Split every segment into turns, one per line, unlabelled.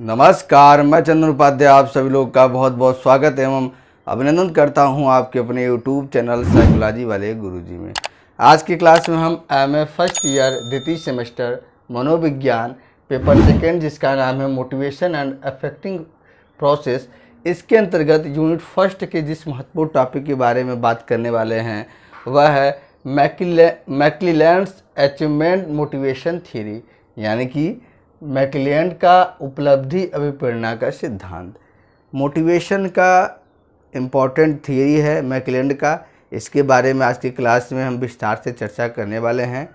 नमस्कार मैं चंद्र उपाध्याय आप सभी लोग का बहुत बहुत स्वागत एवं अभिनंदन करता हूं आपके अपने यूट्यूब चैनल साइकोलॉजी वाले गुरुजी में आज की क्लास में हम एम ए फर्स्ट ईयर द्वितीय सेमेस्टर मनोविज्ञान पेपर सेकेंड जिसका नाम है मोटिवेशन एंड अफेक्टिंग प्रोसेस इसके अंतर्गत यूनिट फर्स्ट के जिस महत्वपूर्ण टॉपिक के बारे में बात करने वाले हैं वह है McClelland McClelland achievement motivation theory यानी कि मैकलियन का उपलब्धि अभिप्रेरणा का सिद्धांत मोटिवेशन का इम्पॉर्टेंट थियरी है मैकलियन का इसके बारे में आज की क्लास में हम विस्तार से चर्चा करने वाले हैं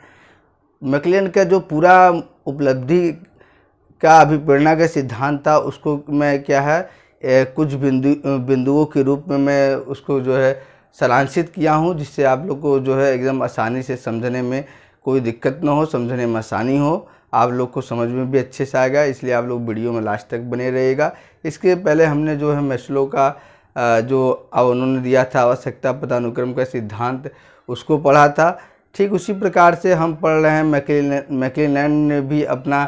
मैकलियन का जो पूरा उपलब्धि का अभिप्रेरणा का सिद्धांत था उसको मैं क्या है ए, कुछ बिंदु बिंदुओं के रूप में मैं उसको जो है सारांशित किया हूँ जिससे आप लोग को जो है एकदम आसानी से समझने में कोई दिक्कत ना हो समझने में आसानी हो आप लोग को समझ में भी अच्छे से आएगा इसलिए आप लोग वीडियो में लास्ट तक बने रहेगा इसके पहले हमने जो है मेस्लो का जो उन्होंने दिया था आवश्यकता पदानुक्रम का सिद्धांत उसको पढ़ा था ठीक उसी प्रकार से हम पढ़ रहे हैं मैकेलैंड ने भी अपना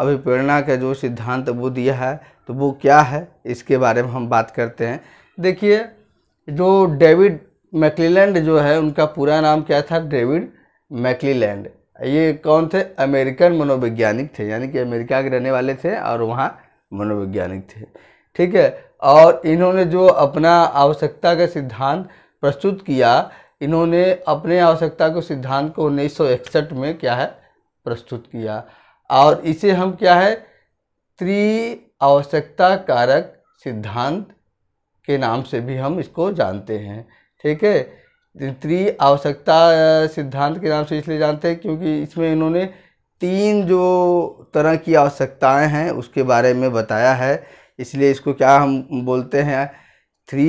अभिप्रेरणा का जो सिद्धांत वो दिया है तो वो क्या है इसके बारे में हम बात करते हैं देखिए जो डेविड मैकलीलैंड जो है उनका पूरा नाम क्या था डेविड मैकलीलैंड ये कौन थे अमेरिकन मनोवैज्ञानिक थे यानी कि अमेरिका के रहने वाले थे और वहाँ मनोवैज्ञानिक थे ठीक है और इन्होंने जो अपना आवश्यकता का सिद्धांत प्रस्तुत किया इन्होंने अपने आवश्यकता को सिद्धांत को उन्नीस में क्या है प्रस्तुत किया और इसे हम क्या है त्रि आवश्यकता कारक सिद्धांत के नाम से भी हम इसको जानते हैं ठीक है त्रि आवश्यकता सिद्धांत के नाम से इसलिए जानते हैं क्योंकि इसमें इन्होंने तीन जो तरह की आवश्यकताएं हैं उसके बारे में बताया है इसलिए इसको क्या हम बोलते हैं थ्री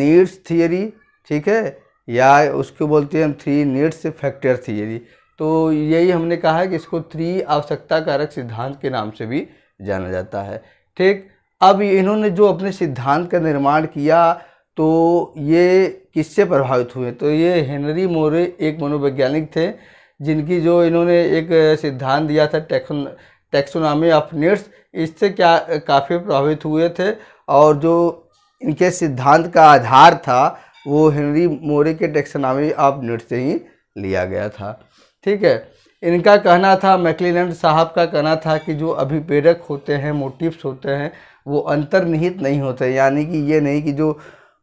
नीड्स थियरी ठीक है या उसको बोलते हैं हम थ्री नीड्स फैक्टर थियरी तो यही हमने कहा है कि इसको थ्री आवश्यकता कारक सिद्धांत के नाम से भी जाना जाता है ठीक अब इन्होंने जो अपने सिद्धांत का निर्माण किया तो ये किससे प्रभावित हुए तो ये हेनरी मोरे एक मनोवैज्ञानिक थे जिनकी जो इन्होंने एक सिद्धांत दिया था टेक्सोन टेक्सोनामी ऑफ नेट्स इससे क्या काफ़ी प्रभावित हुए थे और जो इनके सिद्धांत का आधार था वो हेनरी मोरे के टेक्सोनामी ऑफ नेट्स से ही लिया गया था ठीक है इनका कहना था मैकलिनड साहब का कहना था कि जो अभिप्रेरक होते हैं मोटिव्स होते हैं वो अंतर्निहित नहीं होते यानी कि ये नहीं कि जो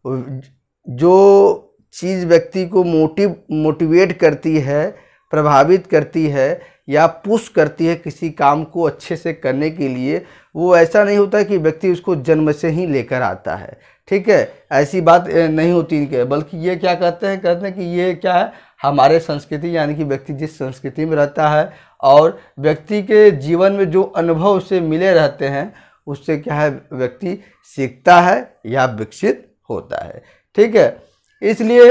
जो चीज़ व्यक्ति को मोटिव मोटिवेट करती है प्रभावित करती है या पुश करती है किसी काम को अच्छे से करने के लिए वो ऐसा नहीं होता कि व्यक्ति उसको जन्म से ही लेकर आता है ठीक है ऐसी बात नहीं होती इनके बल्कि ये क्या कहते हैं कहते हैं कि ये क्या है हमारे संस्कृति यानी कि व्यक्ति जिस संस्कृति में रहता है और व्यक्ति के जीवन में जो अनुभव उसे मिले रहते हैं उससे क्या है व्यक्ति सीखता है या विकसित होता है ठीक है इसलिए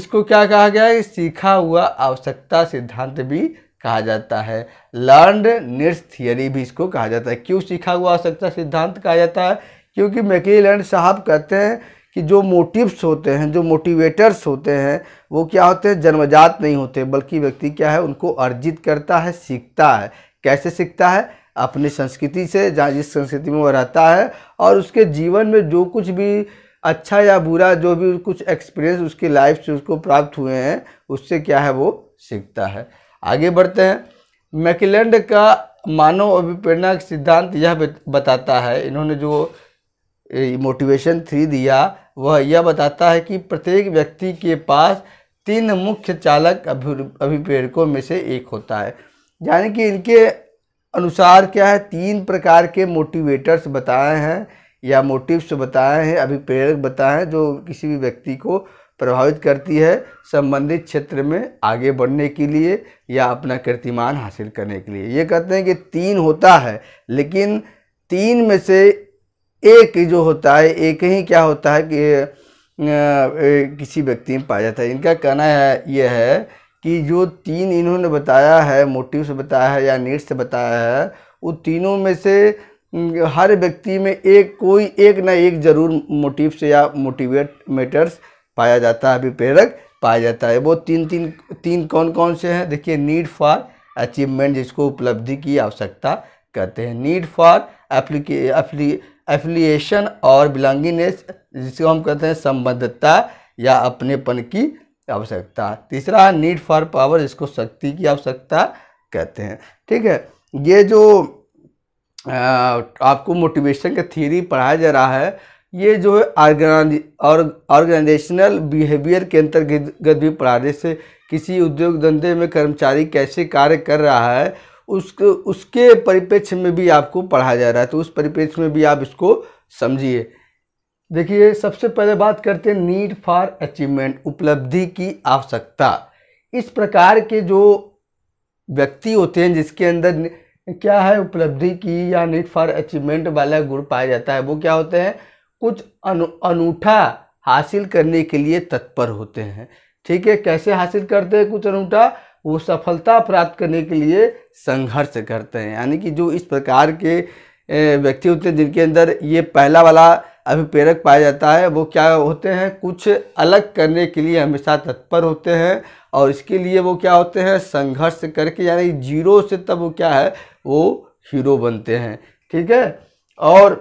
इसको क्या कहा गया है सीखा हुआ आवश्यकता सिद्धांत भी कहा जाता है लर्नड निर्स थियरी भी इसको कहा जाता है क्यों सीखा हुआ आवश्यकता सिद्धांत कहा जाता है क्योंकि मैकेल साहब कहते हैं कि जो मोटिव्स होते हैं जो मोटिवेटर्स होते हैं वो क्या होते हैं जन्मजात नहीं होते बल्कि व्यक्ति क्या है उनको अर्जित करता है सीखता है कैसे सीखता है अपनी संस्कृति से जहाँ जिस संस्कृति में वह रहता है और उसके जीवन में जो कुछ भी अच्छा या बुरा जो भी कुछ एक्सपीरियंस उसकी लाइफ से उसको प्राप्त हुए हैं उससे क्या है वो सीखता है आगे बढ़ते हैं मैकिलैंड का मानव अभिप्रेरणा सिद्धांत यह बताता है इन्होंने जो मोटिवेशन थ्री दिया वह यह बताता है कि प्रत्येक व्यक्ति के पास तीन मुख्य चालक अभि अभिप्रेरकों में से एक होता है यानी कि इनके अनुसार क्या है तीन प्रकार के मोटिवेटर्स बताए हैं या मोटिव्स बताए हैं अभिप्रेरक बताए हैं जो किसी भी व्यक्ति को प्रभावित करती है संबंधित क्षेत्र में आगे बढ़ने के लिए या अपना कीर्तिमान हासिल करने के लिए ये कहते हैं कि तीन होता है लेकिन तीन में से एक जो होता है एक ही क्या होता है कि किसी व्यक्ति में पाया जाता है इनका कहना है यह है कि जो तीन इन्होंने बताया है मोटिव से बताया है या नीड्स से बताया है वो तीनों में से हर व्यक्ति में एक कोई एक ना एक जरूर मोटिव से या मोटिवेट मेटर्स पाया जाता है अभिप्रेरक पाया जाता है वो तीन तीन तीन कौन कौन से हैं देखिए नीड फॉर अचीवमेंट जिसको उपलब्धि की आवश्यकता कहते हैं नीड फॉर एफिलिएशन और बिलोंगिंगनेस जिसको हम कहते हैं संबद्धता या अपनेपन की आवश्यकता तीसरा नीड फॉर पावर जिसको शक्ति की आवश्यकता कहते हैं ठीक है ये जो आपको मोटिवेशन का थ्योरी पढ़ाया जा रहा है ये जो है ऑर्गेनाइजेशनल बिहेवियर के अंतर्गत भी पढ़ा जैसे किसी उद्योग धंधे में कर्मचारी कैसे कार्य कर रहा है उसके उसके परिप्रेक्ष्य में भी आपको पढ़ाया जा रहा है तो उस परिप्रेक्ष्य में भी आप इसको समझिए देखिए सबसे पहले बात करते हैं नीड फॉर अचीवमेंट उपलब्धि की आवश्यकता इस प्रकार के जो व्यक्ति होते हैं जिसके अंदर क्या है उपलब्धि की या नीट फॉर अचीवमेंट वाला गुण पाया जाता है वो क्या होते हैं कुछ अनु अनूठा हासिल करने के लिए तत्पर होते हैं ठीक है कैसे हासिल करते हैं कुछ अनूठा वो सफलता प्राप्त करने के लिए संघर्ष करते हैं यानी कि जो इस प्रकार के व्यक्ति होते हैं जिनके अंदर ये पहला वाला अभिप्रेरक पाया जाता है वो क्या होते हैं कुछ अलग करने के लिए हमेशा तत्पर होते हैं और इसके लिए वो क्या होते हैं संघर्ष करके यानी जीरो से तब वो क्या है वो हीरो बनते हैं ठीक है और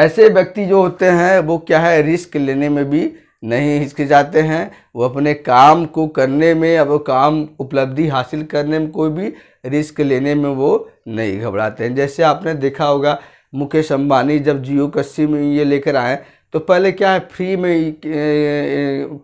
ऐसे व्यक्ति जो होते हैं वो क्या है रिस्क लेने में भी नहीं जाते हैं वो अपने काम को करने में अब काम उपलब्धि हासिल करने में कोई भी रिस्क लेने में वो नहीं घबराते हैं जैसे आपने देखा होगा मुकेश अंबानी जब जियो का सिम ये लेकर आए तो पहले क्या है फ्री में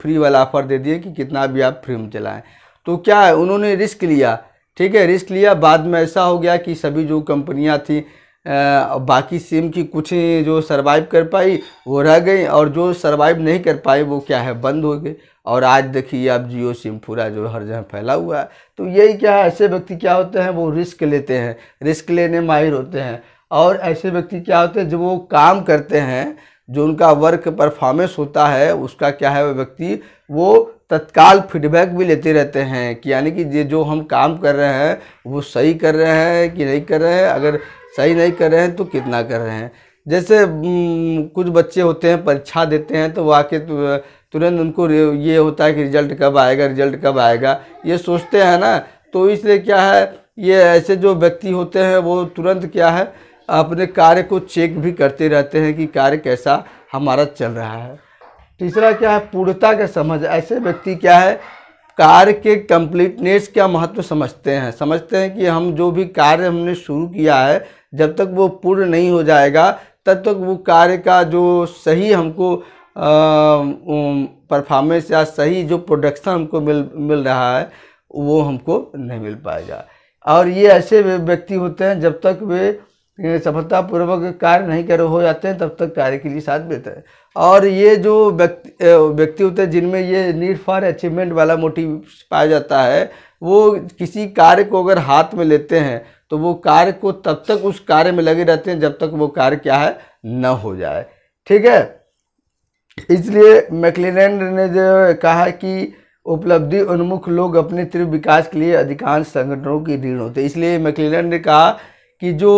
फ्री वाला ऑफर दे दिए कि कितना भी आप फ्री में चलाएं तो क्या है उन्होंने रिस्क लिया ठीक है रिस्क लिया बाद में ऐसा हो गया कि सभी जो कंपनियां थी आ, बाकी सिम की कुछ जो सरवाइव कर पाई वो रह गई और जो सरवाइव नहीं कर पाई वो क्या है बंद हो गई और आज देखिए आप जियो सिम पूरा जो हर जगह फैला हुआ है तो यही क्या है ऐसे व्यक्ति क्या होते हैं वो रिस्क लेते हैं रिस्क लेने माहिर होते हैं और ऐसे व्यक्ति क्या होते हैं जब वो काम करते हैं जो उनका वर्क परफॉर्मेंस होता है उसका क्या है वह व्यक्ति वो तत्काल फीडबैक भी लेते रहते हैं कि यानी कि ये जो हम काम कर रहे हैं वो सही कर रहे हैं कि नहीं कर रहे हैं अगर सही नहीं कर रहे हैं तो कितना कर रहे हैं जैसे कुछ बच्चे होते हैं परीक्षा देते हैं तो वाकई तुरंत उनको ये होता है कि रिजल्ट कब आएगा रिजल्ट कब आएगा ये सोचते हैं ना तो इसलिए क्या है ये ऐसे जो व्यक्ति होते हैं वो तुरंत क्या है अपने कार्य को चेक भी करते रहते हैं कि कार्य कैसा हमारा चल रहा है तीसरा क्या है पूर्णता का समझ ऐसे व्यक्ति क्या है कार्य के कंप्लीटनेस का महत्व समझते हैं समझते हैं कि हम जो भी कार्य हमने शुरू किया है जब तक वो पूर्ण नहीं हो जाएगा तब तक वो कार्य का जो सही हमको परफॉर्मेंस या सही जो प्रोडक्शन हमको मिल मिल रहा है वो हमको नहीं मिल पाएगा और ये ऐसे व्यक्ति होते हैं जब तक वे सफलतापूर्वक कार्य नहीं कर हो जाते हैं तब तक कार्य के लिए साथ मिलता है और ये जो व्यक्ति व्यक्ति होते हैं जिनमें ये नीड फॉर अचीवमेंट वाला मोटिव पाया जाता है वो किसी कार्य को अगर हाथ में लेते हैं तो वो कार्य को तब तक उस कार्य में लगे रहते हैं जब तक वो कार्य क्या है न हो जाए ठीक है इसलिए मैकलिनैंड ने जो कहा कि उपलब्धि उन्मुख लोग अपने तीव्र विकास के लिए अधिकांश संगठनों की ऋण होते हैं इसलिए मैकलिनैंड ने कहा कि जो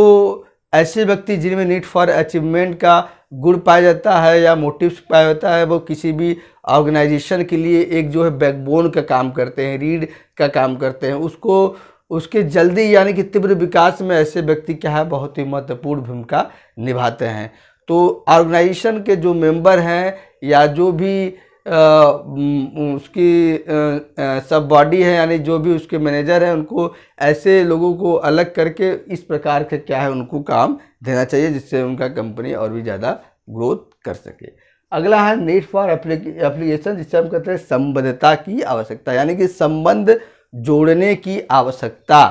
ऐसे व्यक्ति जिनमें नीड फॉर अचीवमेंट का गुण पाया जाता है या मोटिव्स पाया जाता है वो किसी भी ऑर्गेनाइजेशन के लिए एक जो है बैकबोन का काम करते हैं रीढ़ का काम करते हैं उसको उसके जल्दी यानी कि तीव्र विकास में ऐसे व्यक्ति क्या है बहुत ही महत्वपूर्ण भूमिका निभाते हैं तो ऑर्गेनाइजेशन के जो मेंबर हैं या जो भी उसकी सब बॉडी है यानी जो भी उसके मैनेजर हैं उनको ऐसे लोगों को अलग करके इस प्रकार के क्या है उनको काम देना चाहिए जिससे उनका कंपनी और भी ज़्यादा ग्रोथ कर सके अगला है नीड फॉर एप्लीकेशन जिससे हम कहते हैं संबद्धता की आवश्यकता यानी कि संबंध जोड़ने की आवश्यकता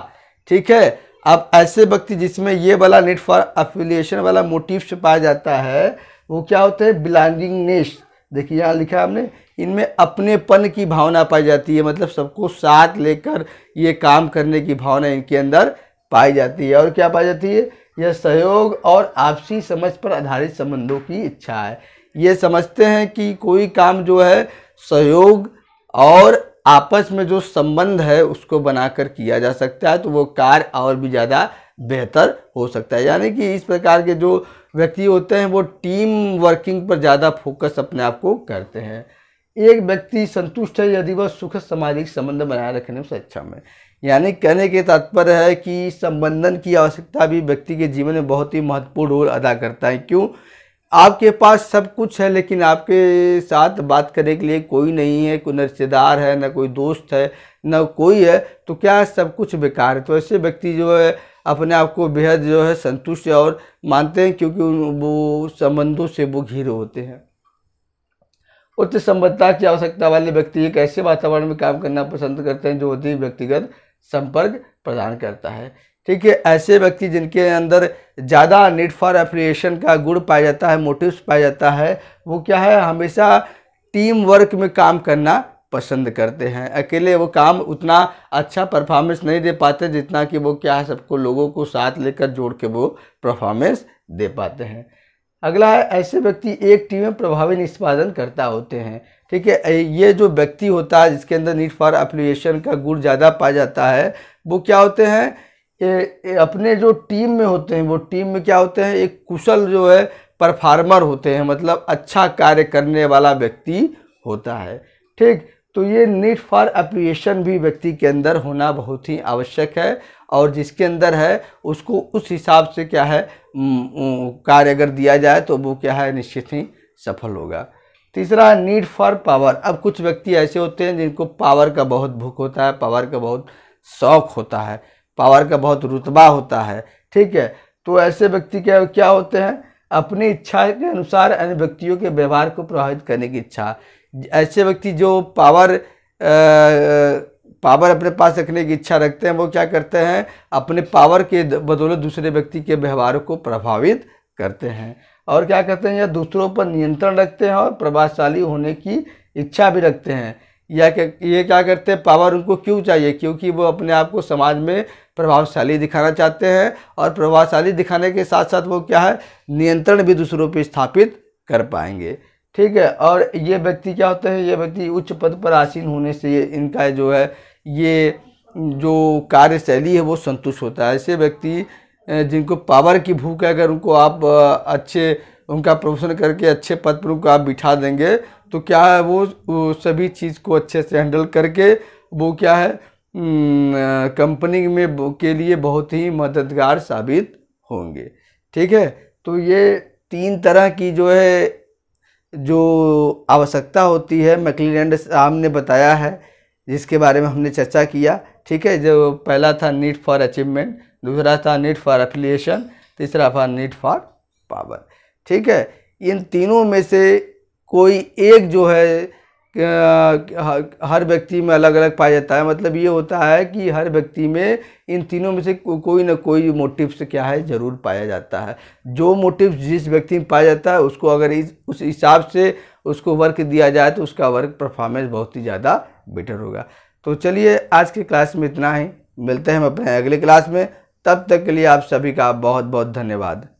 ठीक है अब ऐसे व्यक्ति जिसमें ये वाला नेट फॉर एफिलिएशन वाला मोटिव पाया जाता है वो क्या होते हैं बिलोंगिंगनेस देखिए यहाँ लिखा हमने इनमें अपनेपन की भावना पाई जाती है मतलब सबको साथ लेकर ये काम करने की भावना इनके अंदर पाई जाती है और क्या पाई जाती है यह सहयोग और आपसी समझ पर आधारित संबंधों की इच्छा है ये समझते हैं कि कोई काम जो है सहयोग और आपस में जो संबंध है उसको बनाकर किया जा सकता है तो वो कार्य और भी ज़्यादा बेहतर हो सकता है यानी कि इस प्रकार के जो व्यक्ति होते हैं वो टीम वर्किंग पर ज़्यादा फोकस अपने आप को करते हैं एक व्यक्ति संतुष्ट है यदि वह सुखद सामाजिक संबंध बनाए रखने में सक्षम है यानी कहने के तात्पर्य है कि संबंधन की आवश्यकता भी व्यक्ति के जीवन में बहुत ही महत्वपूर्ण रोल अदा करता है क्यों आपके पास सब कुछ है लेकिन आपके साथ बात करने के लिए कोई नहीं है कोई न रिश्तेदार है ना कोई दोस्त है ना कोई है तो क्या सब कुछ बेकार है तो ऐसे व्यक्ति जो है अपने आप को बेहद जो है संतुष्ट और मानते हैं क्योंकि उन वो संबंधों से वो घिरे होते हैं उच्च संबद्धता की आवश्यकता वाले व्यक्ति एक ऐसे वातावरण में काम करना पसंद करते हैं जो अधिक व्यक्तिगत संपर्क प्रदान करता है ठीक है ऐसे व्यक्ति जिनके अंदर ज़्यादा नीड फॉर एप्रिएशन का गुण पाया जाता है मोटिव्स पाया जाता है वो क्या है हमेशा टीम वर्क में काम करना पसंद करते हैं अकेले वो काम उतना अच्छा परफॉर्मेंस नहीं दे पाते जितना कि वो क्या है सबको लोगों को साथ लेकर जोड़ के वो परफॉर्मेंस दे पाते हैं अगला है ऐसे व्यक्ति एक टीम में प्रभावी निष्पादन करता होते हैं ठीक है ये जो व्यक्ति होता है जिसके अंदर नीड फॉर अप्लीकेशन का गुण ज़्यादा पाया जाता है वो क्या होते हैं ए, ए, अपने जो टीम में होते हैं वो टीम में क्या होते हैं एक कुशल जो है परफार्मर होते हैं मतलब अच्छा कार्य करने वाला व्यक्ति होता है ठीक तो ये नीड फॉर अप्रिएशन भी व्यक्ति के अंदर होना बहुत ही आवश्यक है और जिसके अंदर है उसको उस हिसाब से क्या है कार्य अगर दिया जाए तो वो क्या है निश्चित ही सफल होगा तीसरा नीड फॉर पावर अब कुछ व्यक्ति ऐसे होते हैं जिनको पावर का बहुत भूख होता है पावर का बहुत शौक होता है पावर का बहुत रुतबा होता है ठीक है तो ऐसे व्यक्ति क्या क्या होते हैं अपनी इच्छा के अनुसार अन्य व्यक्तियों के व्यवहार को प्रभावित करने की इच्छा ऐसे व्यक्ति जो पावर आ, पावर अपने पास रखने की इच्छा रखते हैं वो क्या करते हैं अपने पावर के बदौलत दूसरे व्यक्ति के व्यवहार को प्रभावित करते हैं और क्या करते हैं या दूसरों पर नियंत्रण रखते हैं और प्रभावशाली होने की इच्छा भी रखते हैं या ये क्या करते हैं पावर उनको क्यों चाहिए क्योंकि वो अपने आप को समाज में प्रभावशाली दिखाना चाहते हैं और प्रभावशाली दिखाने के साथ साथ वो क्या है नियंत्रण भी दूसरों पर स्थापित कर पाएंगे ठीक है और ये व्यक्ति क्या होते हैं ये व्यक्ति उच्च पद पर आसीन होने से इनका जो है ये जो कार्यशैली है वो संतुष्ट होता है ऐसे व्यक्ति जिनको पावर की भूख है अगर उनको आप अच्छे उनका प्रमोशन करके अच्छे पद पर उनको आप बिठा देंगे तो क्या है वो सभी चीज़ को अच्छे से हैंडल करके वो क्या है कंपनी में के लिए बहुत ही मददगार साबित होंगे ठीक है तो ये तीन तरह की जो है जो आवश्यकता होती है मैकलिनैंड साहब ने बताया है जिसके बारे में हमने चर्चा किया ठीक है जो पहला था नीड फॉर अचीवमेंट दूसरा था नीड फॉर एफिलिएशन तीसरा था नीड फॉर पावर ठीक है इन तीनों में से कोई एक जो है हर व्यक्ति में अलग अलग पाया जाता है मतलब ये होता है कि हर व्यक्ति में इन तीनों में से को, कोई ना कोई से क्या है ज़रूर पाया जाता है जो मोटिव जिस व्यक्ति में पाया जाता है उसको अगर इस उस हिसाब से उसको वर्क दिया जाए तो उसका वर्क परफॉर्मेंस बहुत ही ज़्यादा बेटर होगा तो चलिए आज के क्लास में इतना ही मिलते हैं हम अपने अगले क्लास में तब तक के लिए आप सभी का बहुत बहुत धन्यवाद